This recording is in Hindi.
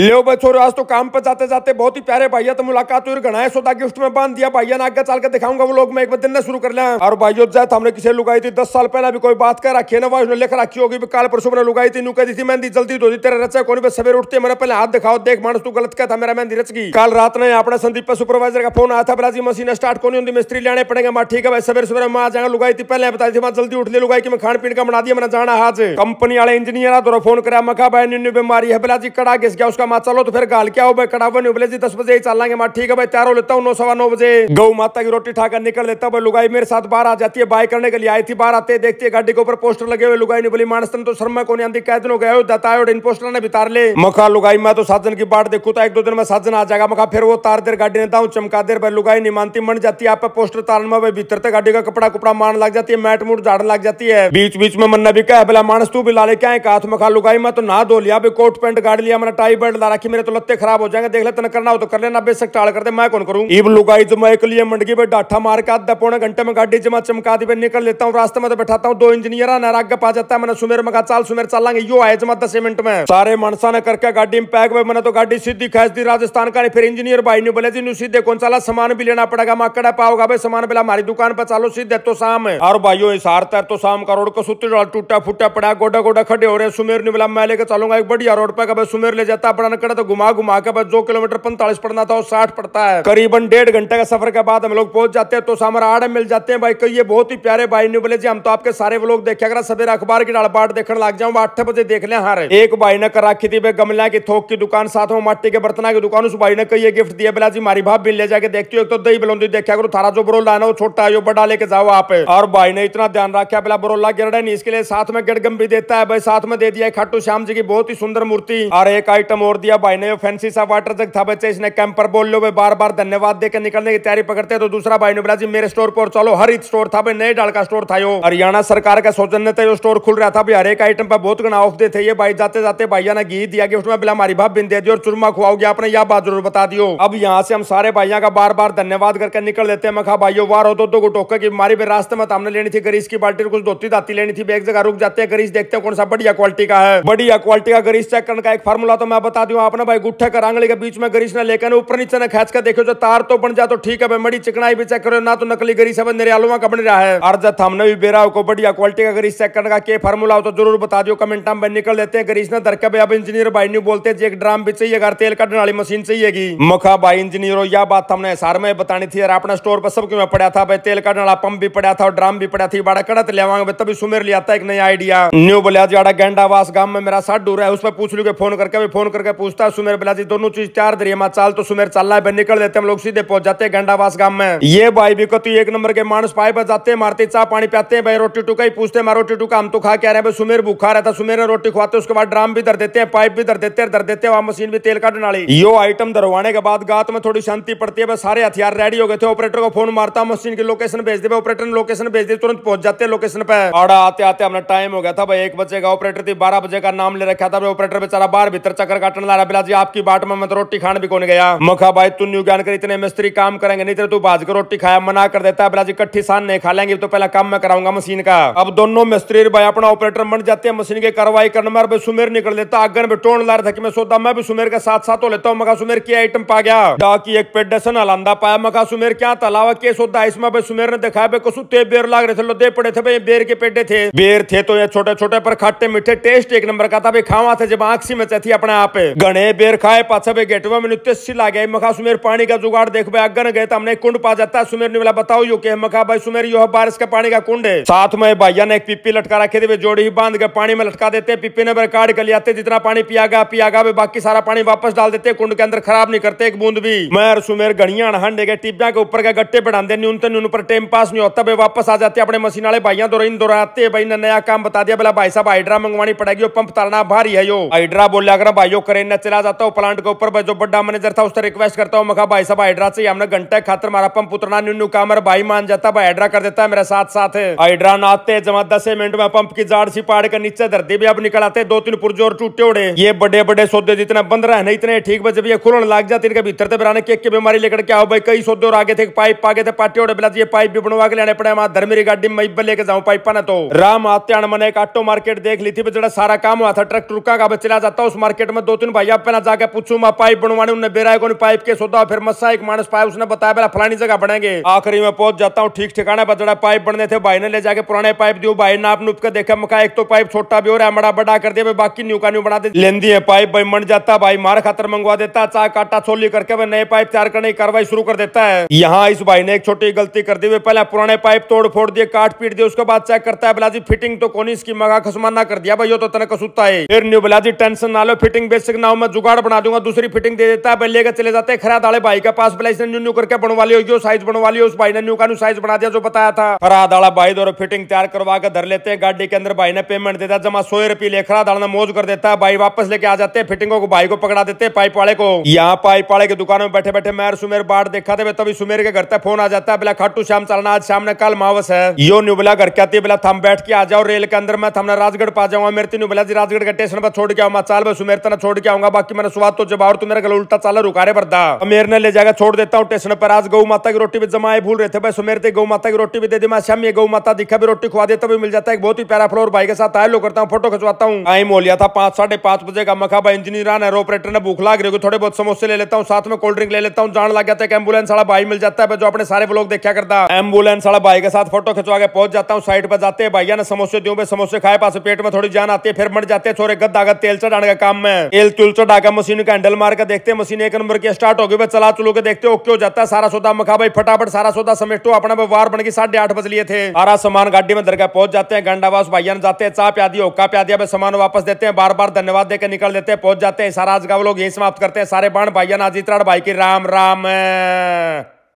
लो बच्चों आज तो काम पर जाते जाते बहुत ही प्यारे भैया तो मुलाकात हुई गणाय सोता गिफ्ट में बांध दिया भैया ने आगे चल के दिखाऊंगा वो लोग मैं एक बार दिन शुरू कर लिया और भाइयों जैत हमने किसे लुगाई थी दस साल पहले अभी कोई बात कर रखी है ना उसने लिख रखी होगी काल परसों ने लुगाई थी नू दी थी मेहंदी जल्दी धो तेरे रचा कौन पे सवेरे उठते मेरे पहले हाथ दिखाओ देख मानस तू गलत कहता मेरा मेहंदी रच गई कल रात ने अपने संदीप सुपरवाइजर का फोन आया था बराजी मशीन स्टार्ट कौन होती मिस्त्री लेने पड़ेगा माँ ठीक है भाई सवेरे सवेरे माँ जाएगा लुगाई थी पहले बताई थी मैं जल्दी उठ ले लुगाई की मैं खान पीन का बना दिया मैंने जाना हाथ कंपनी वाले इंजीनियर फोन करा मखा भाई न्यून बीमारी है बराजी कड़ा घिस गया उसका का माँ चलो तो फिर गाल क्या हो भाई कड़ावे नहीं बोले जी दस बजे ही चलेंगे माँ ठीक है भाई तैयार हो लेता हूँ नौ सवा नौ बजे गौ माता की रोटी ठाकर निकल लेता भाई लुगाई मेरे साथ बाहर आ जाती है बाय करने के लिए आई थी बाहर आते देखती है गाड़ी के ऊपर पोस्टर लगे हुए लुगाई ने बोली मानसन तो शर्मा को नहीं आती हो गया इन पोस्टर ने बितार ले मखा लुगाई मैं तो साजन की बाट देखू तो एक दो दिन में साजन आ जाएगा मखा फिर वो तार देर गाड़ी ने दाऊ चमका देर भाई लुगाई नहीं मानती मन जाती है आप पोस्टर तार में भाई भीतर तक गाड़ी का कपड़ा कपड़ा मारने लग जाती है मैट मूट झाड़ लग जाती है बीच बीच में मन ने भी कहा भला मानस तू भी ले क्या है हाथ मखा लुगाई मैं तो ना धो लिया कोट पेंट गाड़ लिया मैंने टाई बेल्ट पेमेंट ला रखी मेरे तो लत्ते खराब हो जाएंगे देख ले तेन करना हो तो कर लेना बेसक टाल कर दे मैं कौन करूँ ईब लुगाई जो मैं लिए मंडगी पे डाठा मार के आधा पौने घंटे में गाड़ी जमा चमका दी पे निकल लेता हूँ रास्ते में तो बैठाता हूँ दो इंजीनियर नाराग पा जाता है मैंने सुमेर में चाल सुमेर चलेंगे यो आए जमा दस मिनट में सारे मनसा ने करके गाड़ी में पैक मैंने तो गाड़ी सीधी खेच दी राजस्थान का फिर इंजीनियर भाई ने बोले जी सीधे कौन चला सामान भी लेना पड़ेगा माकड़ा पाओगा भाई सामान बेला हमारी दुकान पर चालो सीधे तो शाम है और भाईयो इस हारता तो शाम का रोड को सुत टूटा फूटा पड़ा गोडा गोडा खड़े हो रहे सुमेर ने बोला मैं लेकर चलूंगा एक बढ़िया रोड पर सुमेर ले जाता न करे तो घुमा घुमा के बस दो किलोमीटर पैंतालीस पड़ना था और साठ पड़ता है करीबन डेढ़ घंटे का सफर के बाद हम लोग पहुंच जाते हैं तो सामरा आड़ मिल जाते हैं भाई कही बहुत ही प्यारे भाई ने बोले जी हम तो आपके सारे लोग देखे अगर सवेरे अखबार की डाल बाट देखने लग जाऊ आठ बजे देख ले हारे एक भाई ने करा रखी थी गमला की थोक की दुकान साथ में माटी के बर्तना की दुकान उस भाई ने कही गिफ्ट दिया बोला जी मारी भाप भी ले जाके देखती हो तो दही बलोदी देखा करो थारा जो बरोला ना वो छोटा है बड़ा लेके जाओ आप और भाई ने इतना ध्यान रखा बोला बरोला गिर नहीं इसके लिए साथ में गड़गम भी देता है भाई साथ में दे दिया खाटू श्याम जी की बहुत ही सुंदर मूर्ति और एक आइटम और जोर दिया भाई ने फैंसी सा वाटर जग था बच्चे इसने कैंपर बोल लो भाई बार बार धन्यवाद देकर निकलने की तैयारी पकड़ते तो दूसरा भाई ने बोला जी मेरे स्टोर पर चलो हर स्टोर था भाई नए डाल का स्टोर था यो हरियाणा सरकार का सौजन्य था यो स्टोर खुल रहा था हर एक आइटम पर बहुत गुना ऑफ दे थे ये भाई जाते जाते भैया ने घी दिया गया उसमें बिला हमारी भाभी दे दी और चुरमा खुआओगे आपने यह बात जरूर बता दियो अब यहाँ से हम सारे भाइयों का बार बार धन्यवाद करके निकल लेते हैं मखा भाई वार हो तो टोका की बीमारी पे रास्ते में तो हमने लेनी थी गरीस की बाल्टी कुछ धोती धाती लेनी थी एक जगह रुक जाते हैं गरीस देखते हैं कौन सा बढ़िया क्वालिटी का है बढ़िया क्वालिटी का गरीस चेक करने का एक फॉर्मूला तो मैं बता साथियों आप ना भाई गुट्ठे कर आंगली के बीच में गरीस ना लेकर ऊपर नीचे ना खेच कर देखो जो तार तो बन जा तो ठीक है भाई मड़ी चिकनाई भी चेक करो ना तो नकली गरीस है मेरे आलुआ का बन रहा है और जब हमने भी बेरा को बढ़िया क्वालिटी का गरीस चेक करने का के फार्मूला हो तो जरूर बता दियो कमेंट में निकल लेते हैं गरीस ना धरके भाई अब इंजीनियर भाई नहीं बोलते जी एक ड्राम भी चाहिए अगर तेल काटने वाली मशीन चाहिएगी मुखा भाई इंजीनियर यह बात हमने सार में बतानी थी और अपने स्टोर पर सब क्यों पड़ा था भाई तेल काटने वाला पंप भी पड़ा था और ड्राम भी पड़ा थी बड़ा कड़त तो ले तभी सुमेर लिया था एक नया आइडिया न्यू बोलिया जाड़ा गेंडावास गांव में मेरा साठ डूर है उस पर पूछ लू के फोन करके फोन कर के पूछता है सुमेर बिलाजी दोनों चीज तैयार दे रही चाल तो सुमेर चल रहा है निकल देते हम लोग सीधे पहुंच जाते हैं गंडावास गांव में ये भाई भी कती एक नंबर के मानस पाए पर जाते मारते चाह पानी पियाते हैं भाई रोटी टूका ही पूछते हैं रोटी टूका हम तो खा के आ रहे हैं सुमेर भूखा रहता सुमेर ने रोटी खुआते उसके बाद ड्राम भी दर देते हैं पाइप भी दर देते हैं दर देते हैं वहां मशीन भी तेल काटने वाली यो आइटम दरवाने के बाद गात में थोड़ी शांति पड़ती है सारे हथियार रेडी हो गए थे ऑपरेटर को फोन मारता मशीन की लोकेशन भेज दे ऑपरेटर ने लोकेशन भेज दी तुरंत पहुंच जाते लोकेशन पे आड़ा आते आते अपना टाइम हो गया था भाई एक बजे का ऑपरेटर थी बारह बजे का नाम ले रखा था ऑपरेटर बेचारा बार भीतर चक्कर काट बाटन लाला पिला जी आपकी बाट में मैं तो रोटी खाने भी कौन गया मुखा भाई तू न्यू ज्ञान कर इतने मिस्त्री काम करेंगे नहीं तेरे तो तू बाज कर रोटी खाया मना कर देता है बिला जी कट्ठी सान नहीं खा लेंगे तो पहला काम मैं कराऊंगा मशीन का अब दोनों मिस्त्री भाई अपना ऑपरेटर बन जाते हैं मशीन की कार्रवाई करने में भाई सुमेर निकल देता अगर में टोन ला रहा था मैं सोता मैं भी सुमेर के साथ साथ हो लेता हूँ मखा सुमेर की आइटम पा गया डाकी एक पेट डसन हलांदा पाया मखा सुमेर क्या था तलावा के सोता इसमें भाई सुमेर ने दिखाया भाई कसू ते बेर लाग रहे थे लो दे पड़े थे भाई बेर के पेटे थे बेर थे तो ये छोटे छोटे पर खट्टे मीठे टेस्ट एक नंबर का था भाई खावा था जब आंख सी मचा थी अपने आप गणे बेर खाए पाछा बे गेटवा में नुत्य सी लागे मखा सुमेर पानी का जुगाड़ देख अगन गए तो हमने कुंड पा जाता है सुमेर ने बोला बताओ यो के मखा भाई सुमेर यो बारिश का पानी का कुंड है साथ में भैया ने एक पिप्पी लटका रखे थे जोड़ी ही बांध के पानी में लटका देते पिप्पी ने काट कर लिया जितना पानी पिया गया पिया गया बाकी सारा पानी वापस डाल देते कुंड के अंदर खराब नहीं करते एक बूंद भी मैं सुमेर घड़िया हंडे गए टिब्बा के ऊपर के गट्टे बढ़ाते दे तो न्यून पर टाइम पास नहीं होता भाई वापस आ जाते अपने मशीन वाले भाइयों दो इन दोहराते भाई ने नया काम बता दिया बोला भाई साहब हाइड्रा मंगवानी पड़ेगी पंप तारना भारी है यो हाइड्रा बोलिया अगर भाइयों करेना चला जाता हूँ प्लांट के ऊपर जो बड़ा मैनेजर था उससे रिक्वेस्ट करता हूँ मखा भाई साहब हाइड्रा से हमने घंटे खातर मारा पंप उतरना न्यू का मेरा भाई मान जाता भाई हाइड्रा कर देता है मेरे साथ साथ हाइड्रा नाते जमा दस मिनट में पंप की जाड़ सी पहाड़ के नीचे धरती भी अब निकल आते दो तीन पुर्जे और टूटे उड़े ये बड़े बड़े सौदे जितने बंद रहे ना इतने ठीक बस जब ये खुलने लग जाते इनके भीतर थे तो बिराने के बीमारी लेकर क्या हो भाई कई सौदे और आगे थे पाइप आगे थे पार्टी उड़े बिला ये पाइप भी बनवा के लेने पड़े हमारे धर मेरी गाड़ी में लेके जाऊँ पाइपा ना तो राम आते मैंने एक ऑटो मार्केट देख ली थी जरा सारा काम हुआ था ट्रक ट्रुका का चला जाता उस मार्केट में दो भाई आप पहला जाके पूछू मैं पाइप बनवाने उन्हें बेरा को पाइप के सोता फिर मसा एक मानस पाया उसने बताया पहला फलानी जगह बनेंगे आखिरी में पहुंच जाता हूँ ठीक ठिकाना पर जरा पाइप बनने थे भाई ने ले जाके पुराने पाइप दियो भाई ने आप नुप के देखा मका एक तो पाइप छोटा भी हो रहा है बड़ा बड़ा कर दिया बाकी न्यू का न्यू बना दे लेंदी है पाइप भाई मन जाता भाई मार खातर मंगवा देता चाय काटा छोली करके वह नए पाइप तैयार करने की कार्रवाई शुरू कर देता है यहाँ इस भाई ने एक छोटी गलती कर दी हुई पहले पुराने पाइप तोड़ फोड़ दिए काट पीट दिए उसके बाद चेक करता है बिलाजी फिटिंग तो कोनी इसकी मगा खसमाना कर दिया भाई यो तो तने कसूता है फिर न्यू बिलाजी टेंशन ना लो फिटिंग बेच नाव में जुगाड़ बना दूंगा दूसरी फिटिंग दे देता है पहले लेकर चले जाते हैं खरा दाड़े भाई के पास पहले इसने न्यू करके बनवा लियो साइज बनवा लियो उस भाई ने न्यू का न्यू साइज बना दिया जो बताया था खरा दाड़ा भाई दोनों फिटिंग तैयार करवा के धर लेते हैं गाड़ी के अंदर भाई ने पेमेंट देता है जमा सोए रुपये ले खरा दाड़ा मौज कर देता है भाई वापस लेके आ जाते हैं फिटिंगों को भाई को पकड़ा देते हैं पाइप वाले को यहाँ पाइप वाले की दुकान में बैठे बैठे मैर सुमेर बाढ़ देखा थे तभी सुमेर के घर तक फोन आ जाता है बोला खाटू शाम चलना आज शाम ने कल मावस है यो न्यू न्यूबला घर के आती है थम बैठ के आ जाओ रेल के अंदर मैं थमना राजगढ़ पा जाऊंगा मेरे तीन तो न्यूबला जी राजगढ़ के स्टेशन पर छोड़ के आऊँ चाल भाई सुमेर तना छोड़ के आऊंगा बाकी मैंने सुबह तो जबा और तू तो मेरा गला उल्टा चाल रुका रहे बरदा अमेर ने ले जाएगा छोड़ देता हूँ टेस्ट पर आज गौ माता की रोटी भी जमाए भूल रहे थे भाई सुमेर थे गौ माता की रोटी भी दे दी मैं शाम ये गौ माता दिखा भी रोटी खुवा देता भी मिल जाता है बहुत ही प्यारा फ्लोर भाई के साथ आए लो करता हूँ फोटो खिंचवाता हूँ आई मोलिया था पांच साढ़े पांच बजे का मखा भाई इंजीनियर आना ऑपरेटर ने भूख लाग रही थोड़े बहुत समोसे ले लेता हूँ साथ में कोल्ड ड्रिंक ले लेता हूँ जान लग जाता है एम्बुलेंस वाला भाई मिल जाता है जो अपने सारे ब्लॉग देखा करता एम्बुलेंस वाला भाई के साथ फोटो खिंचवा के पहुंच जाता हूँ साइड पर जाते हैं भाई ने समोसे दियो समोसे खाए पास पेट में थोड़ी जान आती है फिर मर जाते हैं छोरे गद्दा गद तेल चढ़ाने का काम में तेल तुलसो ढाका मशीन का हैंडल मार के देखते हैं मशीन एक नंबर की स्टार्ट हो गई भाई चला चलो के देखते ओके हो जाता है सारा सौदा मखा भाई फटाफट सारा सौदा समेटो अपना व्यवहार बन गई साढ़े आठ बज लिए थे सारा सामान गाड़ी में दरगाह पहुंच जाते हैं गंडावास भाईयान जाते हैं चाह प्या दिया होका प्या दिया सामान वापस देते हैं बार बार धन्यवाद देकर निकल देते हैं पहुंच जाते हैं सारा आज का लोग यही समाप्त करते हैं सारे बाण भाईयान आजीतराड़ भाई की राम राम